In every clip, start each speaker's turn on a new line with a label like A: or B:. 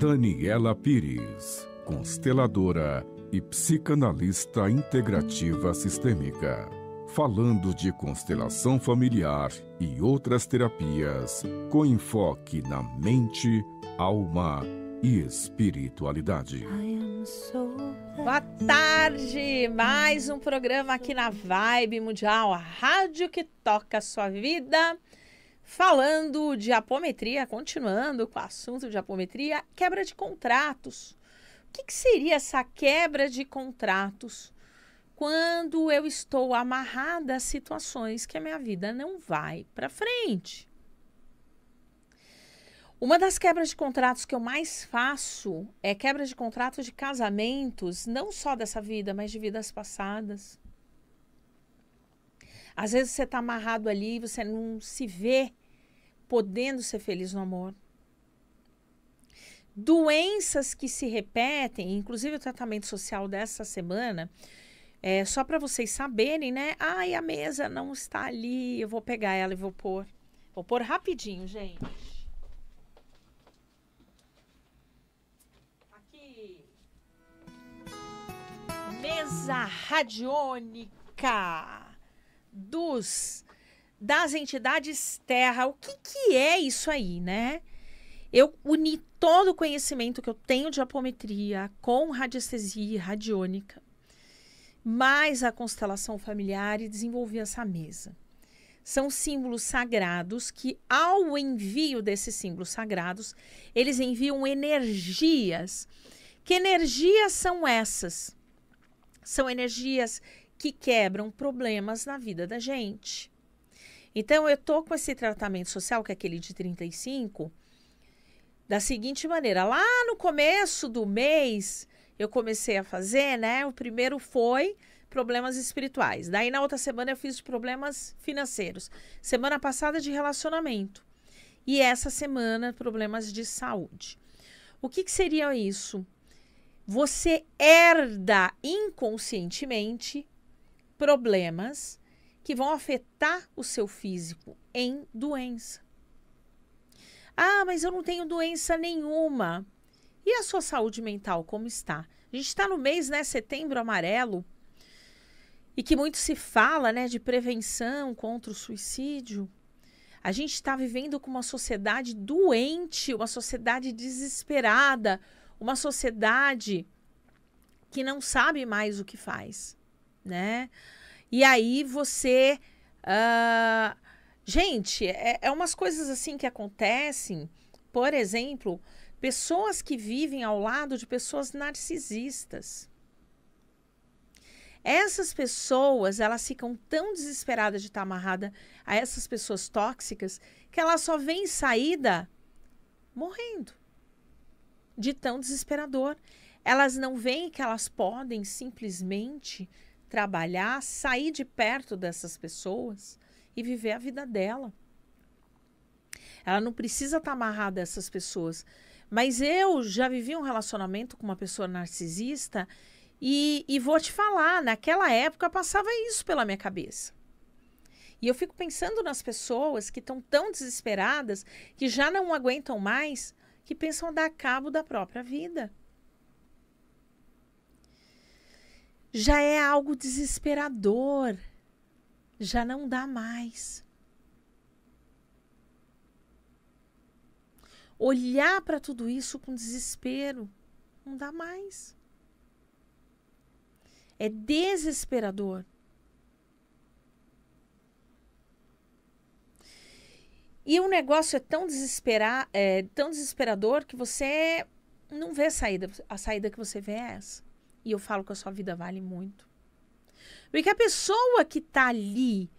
A: Daniela Pires, consteladora e psicanalista integrativa sistêmica. Falando de constelação familiar e outras terapias com enfoque na mente, alma e espiritualidade. Boa tarde! Mais um programa aqui na Vibe Mundial, a rádio que toca a sua vida. Falando de apometria, continuando com o assunto de apometria, quebra de contratos. O que, que seria essa quebra de contratos quando eu estou amarrada a situações que a minha vida não vai para frente? Uma das quebras de contratos que eu mais faço é quebra de contratos de casamentos, não só dessa vida, mas de vidas passadas. Às vezes você está amarrado ali, você não se vê podendo ser feliz no amor. Doenças que se repetem, inclusive o tratamento social dessa semana, é, só para vocês saberem, né? Ai, a mesa não está ali, eu vou pegar ela e vou pôr. Vou pôr rapidinho, gente. Aqui. Mesa radiônica dos das entidades terra. O que, que é isso aí, né? Eu uni todo o conhecimento que eu tenho de apometria com radiestesia e radiônica, mais a constelação familiar e desenvolvi essa mesa. São símbolos sagrados que, ao envio desses símbolos sagrados, eles enviam energias. Que energias são essas? São energias que quebram problemas na vida da gente então, eu estou com esse tratamento social, que é aquele de 35, da seguinte maneira: lá no começo do mês, eu comecei a fazer, né? O primeiro foi problemas espirituais. Daí, na outra semana, eu fiz problemas financeiros. Semana passada, de relacionamento. E essa semana, problemas de saúde. O que, que seria isso? Você herda inconscientemente problemas que vão afetar o seu físico em doença. Ah, mas eu não tenho doença nenhuma. E a sua saúde mental, como está? A gente está no mês, né? Setembro amarelo. E que muito se fala, né? De prevenção contra o suicídio. A gente está vivendo com uma sociedade doente, uma sociedade desesperada, uma sociedade que não sabe mais o que faz, né? E aí você. Uh, gente, é, é umas coisas assim que acontecem. Por exemplo, pessoas que vivem ao lado de pessoas narcisistas. Essas pessoas, elas ficam tão desesperadas de estar amarrada a essas pessoas tóxicas que ela só vem saída morrendo. De tão desesperador. Elas não veem que elas podem simplesmente trabalhar, sair de perto dessas pessoas e viver a vida dela. Ela não precisa estar tá amarrada a essas pessoas. Mas eu já vivi um relacionamento com uma pessoa narcisista e, e vou te falar, naquela época passava isso pela minha cabeça. E eu fico pensando nas pessoas que estão tão desesperadas, que já não aguentam mais, que pensam dar cabo da própria vida. já é algo desesperador. Já não dá mais. Olhar para tudo isso com desespero não dá mais. É desesperador. E o negócio é tão, desesperar, é tão desesperador que você não vê a saída. A saída que você vê é essa. E eu falo que a sua vida vale muito. Porque a pessoa que tá ali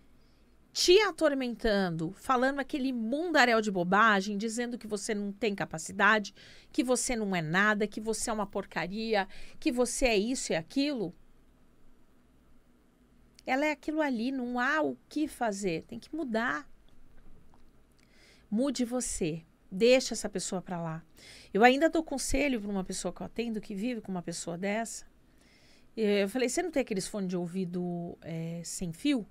A: te atormentando, falando aquele mundaréu de bobagem, dizendo que você não tem capacidade, que você não é nada, que você é uma porcaria, que você é isso e aquilo. Ela é aquilo ali, não há o que fazer, tem que mudar. Mude você, deixa essa pessoa para lá. Eu ainda dou conselho para uma pessoa que eu atendo que vive com uma pessoa dessa. Eu falei, você não tem aqueles fones de ouvido é, sem fio?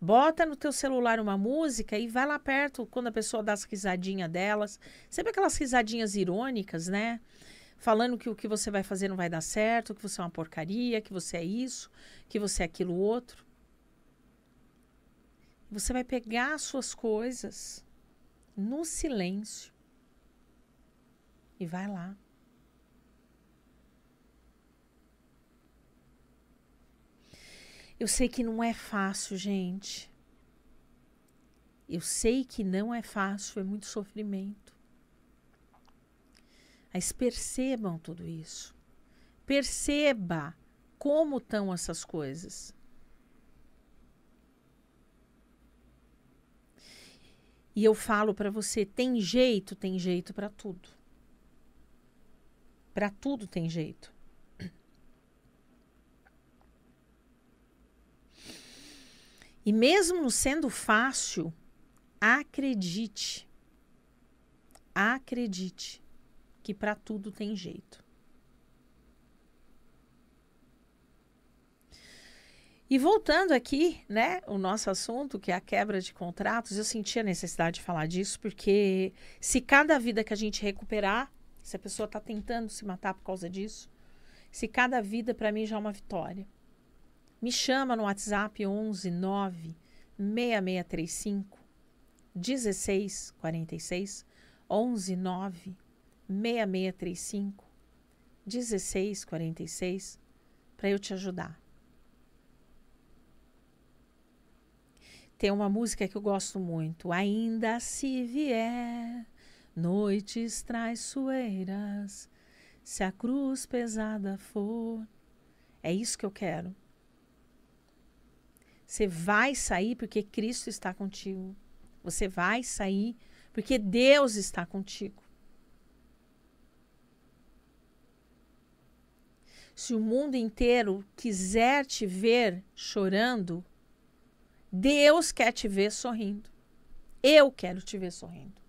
A: Bota no teu celular uma música e vai lá perto quando a pessoa dá as risadinhas delas. Sempre aquelas risadinhas irônicas, né? Falando que o que você vai fazer não vai dar certo, que você é uma porcaria, que você é isso, que você é aquilo outro. Você vai pegar as suas coisas no silêncio e vai lá. Eu sei que não é fácil, gente. Eu sei que não é fácil, é muito sofrimento. Mas percebam tudo isso. Perceba como estão essas coisas. E eu falo para você, tem jeito, tem jeito para tudo. Para tudo tem jeito. E mesmo sendo fácil, acredite. Acredite que para tudo tem jeito. E voltando aqui, né, o nosso assunto, que é a quebra de contratos, eu senti a necessidade de falar disso, porque se cada vida que a gente recuperar, se a pessoa está tentando se matar por causa disso, se cada vida para mim já é uma vitória. Me chama no WhatsApp 11 9 6635 1646 11 9 6635 1646 para eu te ajudar. Tem uma música que eu gosto muito, Ainda se vier noites traiçoeiras, se a cruz pesada for. É isso que eu quero. Você vai sair porque Cristo está contigo. Você vai sair porque Deus está contigo. Se o mundo inteiro quiser te ver chorando, Deus quer te ver sorrindo. Eu quero te ver sorrindo.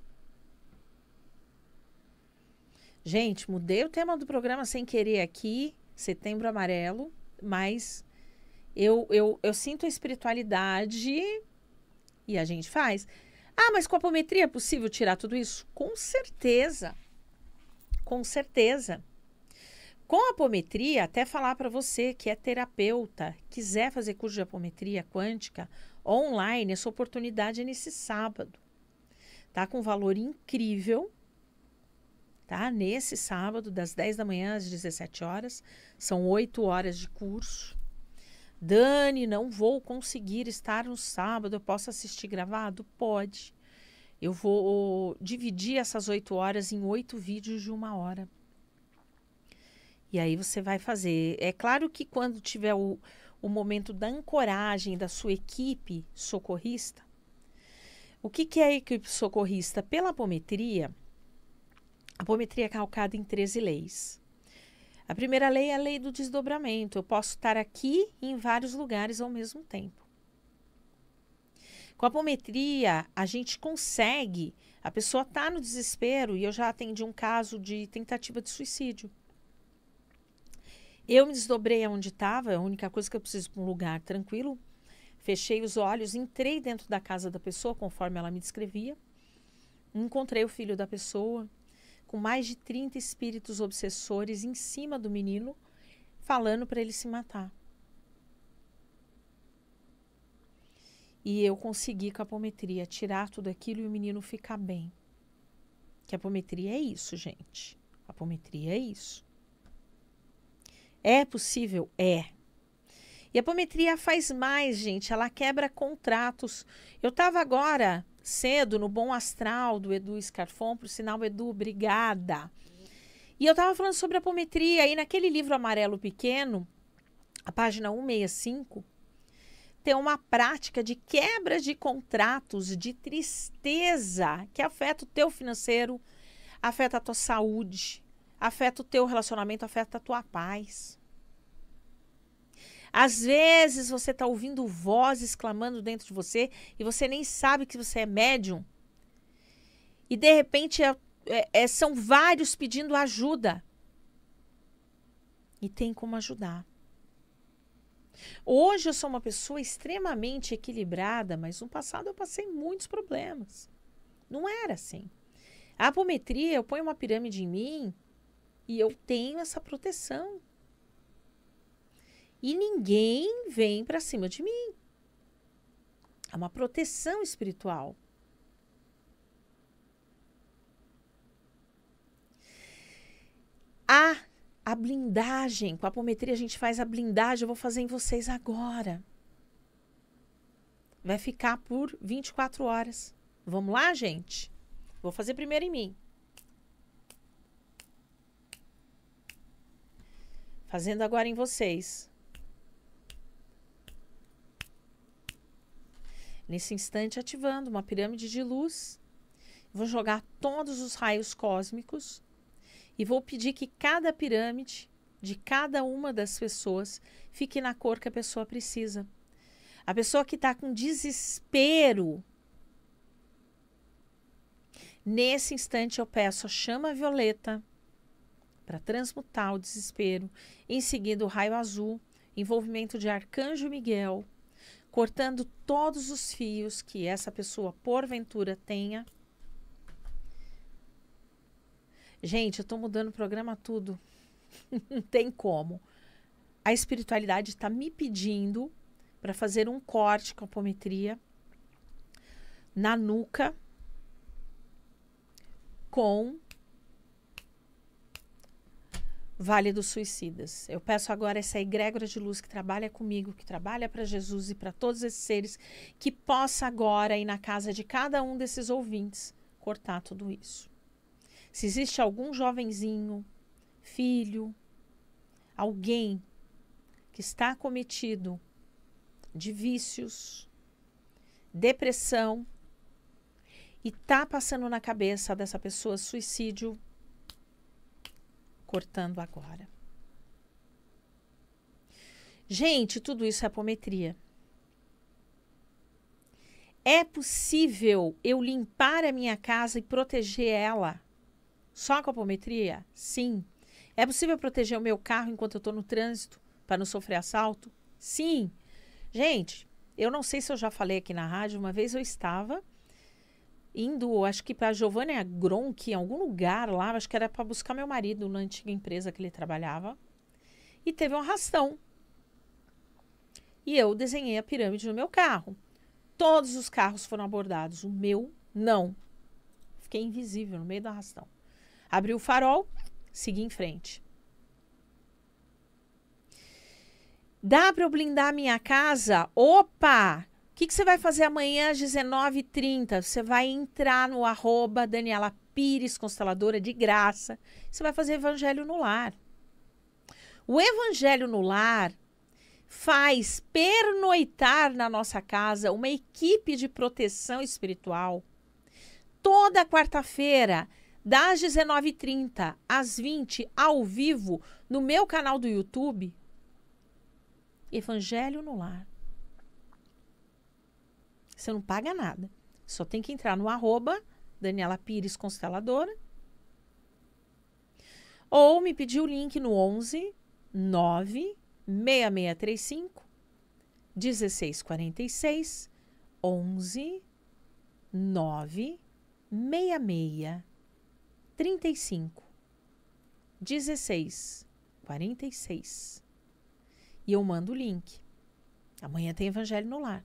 A: Gente, mudei o tema do programa sem querer aqui, setembro amarelo, mas eu, eu, eu sinto a espiritualidade e a gente faz. Ah, mas com apometria é possível tirar tudo isso? Com certeza. Com certeza. Com apometria, até falar para você que é terapeuta, quiser fazer curso de apometria quântica online, essa oportunidade é nesse sábado. Tá com valor incrível. Tá? Nesse sábado, das 10 da manhã às 17 horas, são 8 horas de curso. Dani, não vou conseguir estar no sábado, eu posso assistir gravado? Pode. Eu vou dividir essas oito horas em oito vídeos de uma hora. E aí você vai fazer. É claro que quando tiver o, o momento da ancoragem da sua equipe socorrista, o que, que é a equipe socorrista? Pela apometria, a apometria é calcada em 13 leis. A primeira lei é a lei do desdobramento. Eu posso estar aqui em vários lugares ao mesmo tempo. Com a apometria, a gente consegue. A pessoa está no desespero e eu já atendi um caso de tentativa de suicídio. Eu me desdobrei aonde estava, é a única coisa que eu preciso para um lugar tranquilo. Fechei os olhos, entrei dentro da casa da pessoa, conforme ela me descrevia. Encontrei o filho da pessoa, com mais de 30 espíritos obsessores em cima do menino, falando para ele se matar. E eu consegui com a apometria tirar tudo aquilo e o menino ficar bem. Que a apometria é isso, gente. A apometria é isso. É possível? É. E a apometria faz mais, gente. Ela quebra contratos. Eu estava agora cedo no Bom Astral do Edu Scarfon, por sinal, Edu, obrigada. E eu estava falando sobre apometria, e naquele livro amarelo pequeno, a página 165, tem uma prática de quebra de contratos, de tristeza, que afeta o teu financeiro, afeta a tua saúde, afeta o teu relacionamento, afeta a tua paz. Às vezes você está ouvindo vozes clamando dentro de você e você nem sabe que você é médium. E de repente é, é, é, são vários pedindo ajuda. E tem como ajudar. Hoje eu sou uma pessoa extremamente equilibrada, mas no passado eu passei muitos problemas. Não era assim. A apometria, eu ponho uma pirâmide em mim e eu tenho essa proteção. E ninguém vem para cima de mim. É uma proteção espiritual. A, a blindagem, com a apometria a gente faz a blindagem, eu vou fazer em vocês agora. Vai ficar por 24 horas. Vamos lá, gente? Vou fazer primeiro em mim. Fazendo agora em vocês. nesse instante ativando uma pirâmide de luz. Vou jogar todos os raios cósmicos e vou pedir que cada pirâmide de cada uma das pessoas fique na cor que a pessoa precisa. A pessoa que está com desespero. Nesse instante eu peço a chama violeta para transmutar o desespero, em seguida o raio azul, envolvimento de Arcanjo Miguel, cortando todos os fios que essa pessoa porventura tenha. Gente, eu estou mudando o programa tudo. Não tem como. A espiritualidade está me pedindo para fazer um corte com a apometria na nuca com Vale dos Suicidas. Eu peço agora essa egrégora de luz que trabalha comigo, que trabalha para Jesus e para todos esses seres, que possa agora ir na casa de cada um desses ouvintes cortar tudo isso. Se existe algum jovenzinho, filho, alguém que está cometido de vícios, depressão e está passando na cabeça dessa pessoa suicídio, cortando agora. Gente, tudo isso é apometria. É possível eu limpar a minha casa e proteger ela só com apometria? Sim. É possível proteger o meu carro enquanto eu estou no trânsito para não sofrer assalto? Sim. Gente, eu não sei se eu já falei aqui na rádio, uma vez eu estava indo, acho que para Giovanna Gronk, em algum lugar lá, acho que era para buscar meu marido na antiga empresa que ele trabalhava. E teve um arrastão. E eu desenhei a pirâmide no meu carro. Todos os carros foram abordados, o meu não. Fiquei invisível no meio do arrastão. Abri o farol, segui em frente. Dá para eu blindar minha casa? Opa! O que, que, você vai fazer amanhã às 19h30? Você vai entrar no arroba Daniela Pires, consteladora de graça. Você vai fazer Evangelho no Lar. O Evangelho no Lar faz pernoitar na nossa casa uma equipe de proteção espiritual. Toda quarta-feira, das 19h30 às 20 ao vivo, no meu canal do YouTube. Evangelho no Lar. Você não paga nada. Só tem que entrar no arroba Daniela Pires Consteladora. Ou me pedir o link no 11 9 1646 11 9 66 35 16 46. E eu mando o link. Amanhã tem Evangelho no Lar.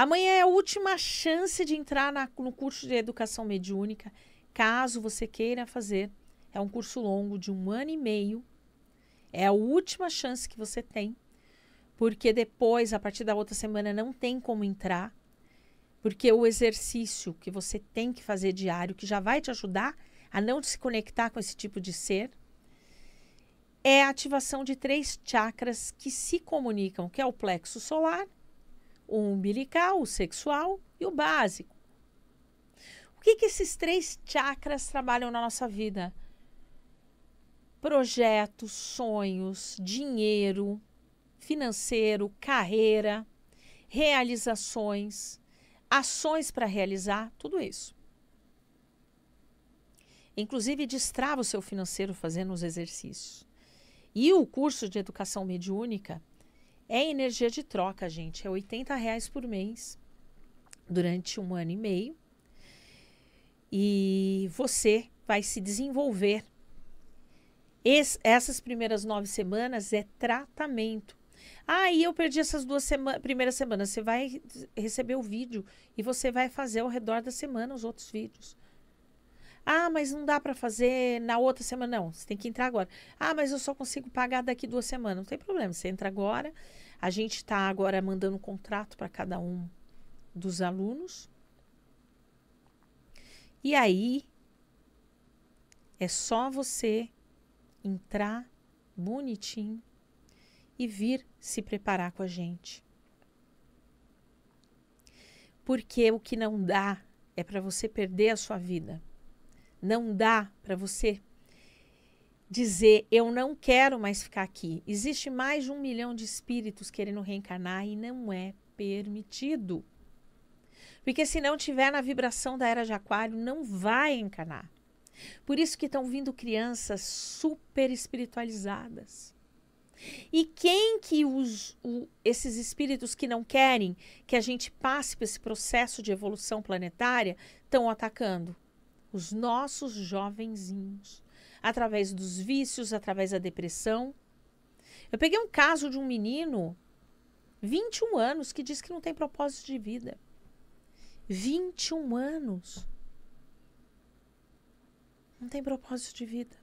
A: Amanhã é a última chance de entrar na, no curso de educação mediúnica, caso você queira fazer. É um curso longo de um ano e meio. É a última chance que você tem, porque depois, a partir da outra semana, não tem como entrar. Porque o exercício que você tem que fazer diário, que já vai te ajudar a não se conectar com esse tipo de ser, é a ativação de três chakras que se comunicam, que é o plexo solar, o umbilical, o sexual e o básico. O que, que esses três chakras trabalham na nossa vida? Projetos, sonhos, dinheiro, financeiro, carreira, realizações, ações para realizar, tudo isso. Inclusive, destrava o seu financeiro fazendo os exercícios. E o curso de educação mediúnica é energia de troca, gente. É 80 reais por mês durante um ano e meio. E você vai se desenvolver. Es, essas primeiras nove semanas é tratamento. Ah, e eu perdi essas duas sema primeiras semanas. Você vai receber o vídeo e você vai fazer ao redor da semana os outros vídeos. Ah, mas não dá para fazer na outra semana. Não, você tem que entrar agora. Ah, mas eu só consigo pagar daqui duas semanas. Não tem problema, você entra agora. A gente está agora mandando um contrato para cada um dos alunos. E aí é só você entrar bonitinho e vir se preparar com a gente. Porque o que não dá é para você perder a sua vida. Não dá para você dizer eu não quero mais ficar aqui. Existe mais de um milhão de espíritos querendo reencarnar e não é permitido. Porque se não tiver na vibração da era de aquário, não vai encarnar. Por isso que estão vindo crianças super espiritualizadas. E quem que os, o, esses espíritos que não querem que a gente passe por esse processo de evolução planetária estão atacando? os nossos jovenzinhos, através dos vícios, através da depressão. Eu peguei um caso de um menino, 21 anos, que diz que não tem propósito de vida. 21 anos. Não tem propósito de vida.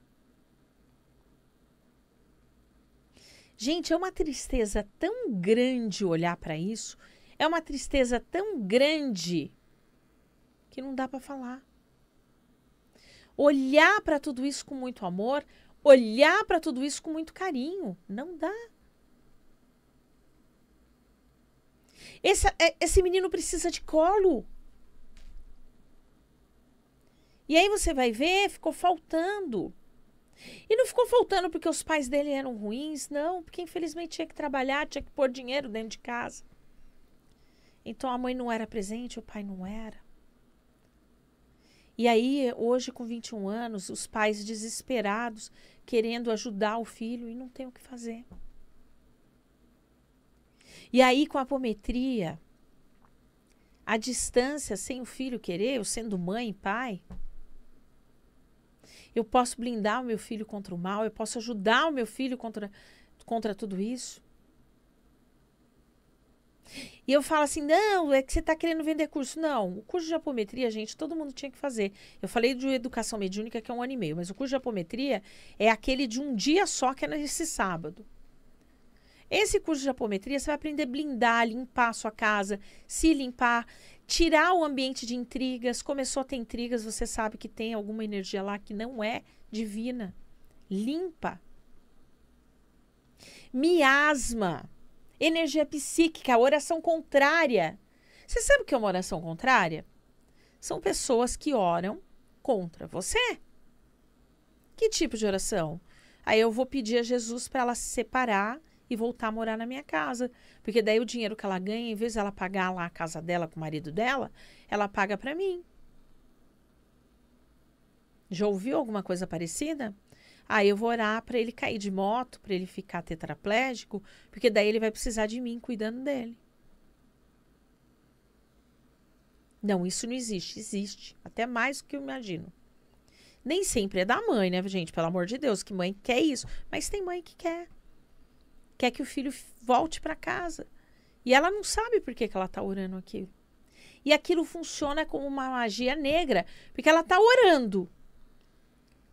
A: Gente, é uma tristeza tão grande olhar para isso. É uma tristeza tão grande que não dá para falar olhar para tudo isso com muito amor, olhar para tudo isso com muito carinho. Não dá. Esse, é, esse menino precisa de colo. E aí você vai ver, ficou faltando. E não ficou faltando porque os pais dele eram ruins, não, porque infelizmente tinha que trabalhar, tinha que pôr dinheiro dentro de casa. Então a mãe não era presente, o pai não era. E aí, hoje, com 21 anos, os pais desesperados, querendo ajudar o filho e não tem o que fazer. E aí, com a apometria, a distância, sem o filho querer, eu sendo mãe e pai, eu posso blindar o meu filho contra o mal, eu posso ajudar o meu filho contra, contra tudo isso. E eu falo assim: não, é que você está querendo vender curso. Não, o curso de apometria, gente, todo mundo tinha que fazer. Eu falei de educação mediúnica, que é um ano e meio, mas o curso de apometria é aquele de um dia só, que é nesse sábado. Esse curso de apometria, você vai aprender a blindar, limpar a sua casa, se limpar, tirar o ambiente de intrigas. Começou a ter intrigas, você sabe que tem alguma energia lá que não é divina. Limpa. Miasma. Energia psíquica, oração contrária. Você sabe o que é uma oração contrária? São pessoas que oram contra você. Que tipo de oração? Aí eu vou pedir a Jesus para ela se separar e voltar a morar na minha casa. Porque daí o dinheiro que ela ganha, em vez de ela pagar lá a casa dela com o marido dela, ela paga para mim. Já ouviu alguma coisa parecida? Ah, eu vou orar para ele cair de moto, para ele ficar tetraplégico, porque daí ele vai precisar de mim cuidando dele. Não, isso não existe. Existe. Até mais do que eu imagino. Nem sempre é da mãe, né, gente? Pelo amor de Deus, que mãe quer isso. Mas tem mãe que quer. Quer que o filho volte para casa. E ela não sabe por que, que ela tá orando aquilo. E aquilo funciona como uma magia negra, porque ela tá orando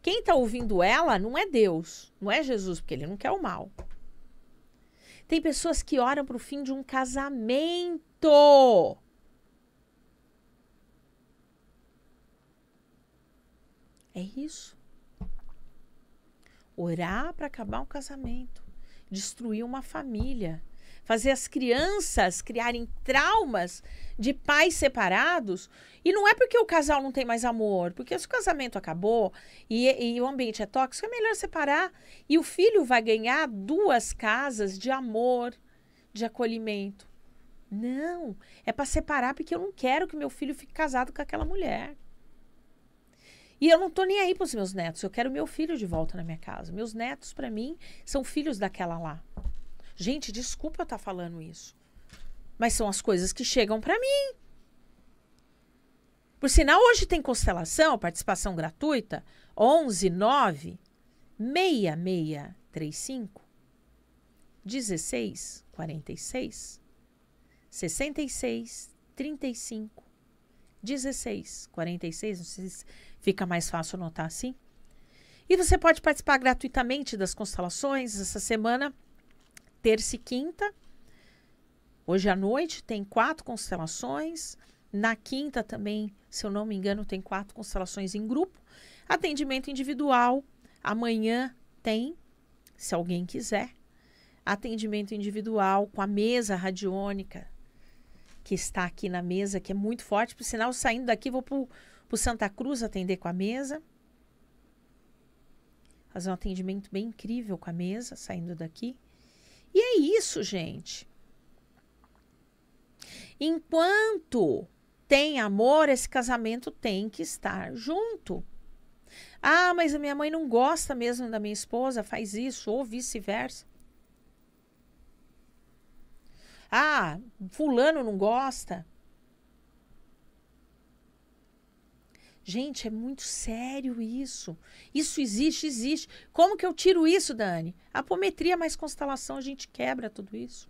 A: quem está ouvindo ela não é Deus, não é Jesus, porque ele não quer o mal. Tem pessoas que oram para o fim de um casamento. É isso. Orar para acabar um casamento, destruir uma família fazer as crianças criarem traumas de pais separados. E não é porque o casal não tem mais amor, porque se o casamento acabou e, e o ambiente é tóxico, é melhor separar. E o filho vai ganhar duas casas de amor, de acolhimento. Não, é para separar porque eu não quero que meu filho fique casado com aquela mulher. E eu não tô nem aí para os meus netos, eu quero meu filho de volta na minha casa. Meus netos para mim são filhos daquela lá. Gente, desculpa eu estar tá falando isso. Mas são as coisas que chegam para mim. Por sinal, hoje tem constelação, participação gratuita, 11 9 6635 16 46 66 35 16 46. Não sei se fica mais fácil anotar assim. E você pode participar gratuitamente das constelações essa semana terça e quinta. Hoje à noite tem quatro constelações. Na quinta também, se eu não me engano, tem quatro constelações em grupo. Atendimento individual. Amanhã tem, se alguém quiser. Atendimento individual com a mesa radiônica, que está aqui na mesa, que é muito forte. Por sinal, saindo daqui, vou para o Santa Cruz atender com a mesa. Fazer um atendimento bem incrível com a mesa, saindo daqui. E é isso, gente. Enquanto tem amor, esse casamento tem que estar junto. Ah, mas a minha mãe não gosta mesmo da minha esposa, faz isso, ou vice-versa. Ah, fulano não gosta. Gente, é muito sério isso. Isso existe, existe. Como que eu tiro isso, Dani? Apometria é mais constelação, a gente quebra tudo isso.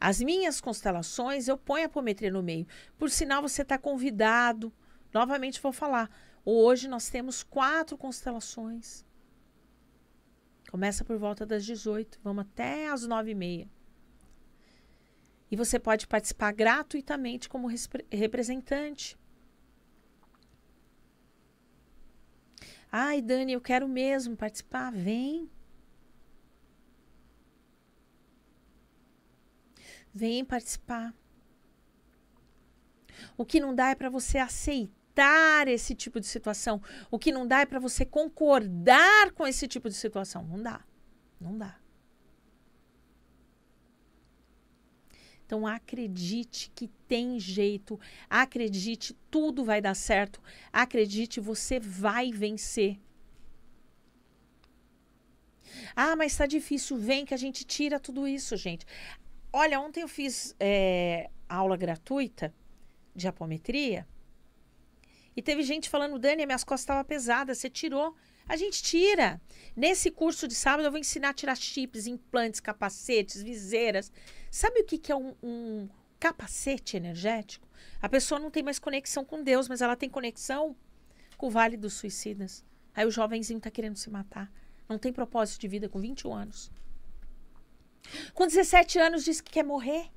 A: As minhas constelações, eu ponho apometria no meio. Por sinal, você está convidado. Novamente vou falar. Hoje nós temos quatro constelações. Começa por volta das 18, vamos até as 9 h 30 E você pode participar gratuitamente como representante. Ai, Dani, eu quero mesmo participar, vem. Vem participar. O que não dá é para você aceitar esse tipo de situação. O que não dá é para você concordar com esse tipo de situação. Não dá. Não dá. Então acredite que tem jeito, acredite tudo vai dar certo, acredite você vai vencer. Ah, mas tá difícil, vem que a gente tira tudo isso, gente. Olha, ontem eu fiz é, aula gratuita de apometria e teve gente falando, Dani, minhas costas estavam pesadas, você tirou. A gente tira. Nesse curso de sábado eu vou ensinar a tirar chips, implantes, capacetes, viseiras. Sabe o que, que é um, um capacete energético? A pessoa não tem mais conexão com Deus, mas ela tem conexão com o Vale dos Suicidas. Aí o jovenzinho tá querendo se matar. Não tem propósito de vida com 21 anos. Com 17 anos diz que quer morrer.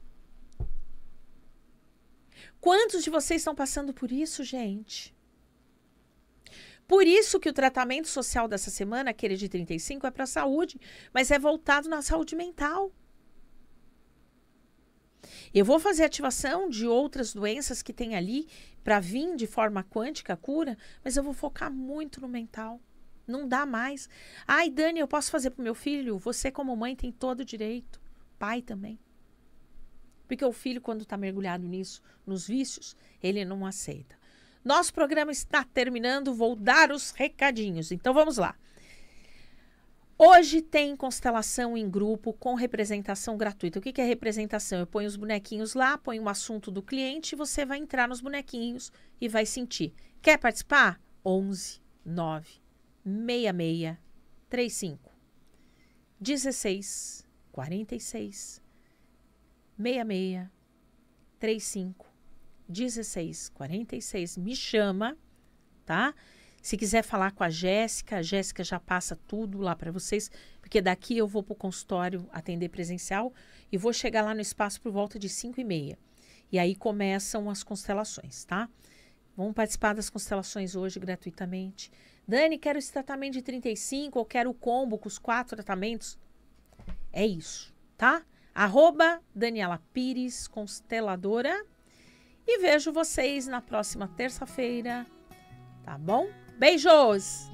A: Quantos de vocês estão passando por isso, gente? Por isso que o tratamento social dessa semana, aquele de 35, é para a saúde, mas é voltado na saúde mental. Eu vou fazer ativação de outras doenças que tem ali para vir de forma quântica a cura, mas eu vou focar muito no mental. Não dá mais. Ai, Dani, eu posso fazer para meu filho? Você, como mãe, tem todo o direito. Pai também. Porque o filho, quando está mergulhado nisso, nos vícios, ele não aceita. Nosso programa está terminando, vou dar os recadinhos. Então vamos lá. Hoje tem constelação em grupo com representação gratuita. O que, é representação? Eu ponho os bonequinhos lá, ponho o um assunto do cliente, você vai entrar nos bonequinhos e vai sentir. Quer participar? 11 9 66 35 16 46 66 35 1646. Me chama, tá? Se quiser falar com a Jéssica, a Jéssica já passa tudo lá para vocês, porque daqui eu vou para o consultório atender presencial e vou chegar lá no espaço por volta de 5 e meia. E aí começam as constelações, tá? Vamos participar das constelações hoje gratuitamente. Dani, quero esse tratamento de 35 ou quero o combo com os quatro tratamentos. É isso, tá? Arroba Daniela Pires, consteladora. E vejo vocês na próxima terça-feira, tá bom? Beijos!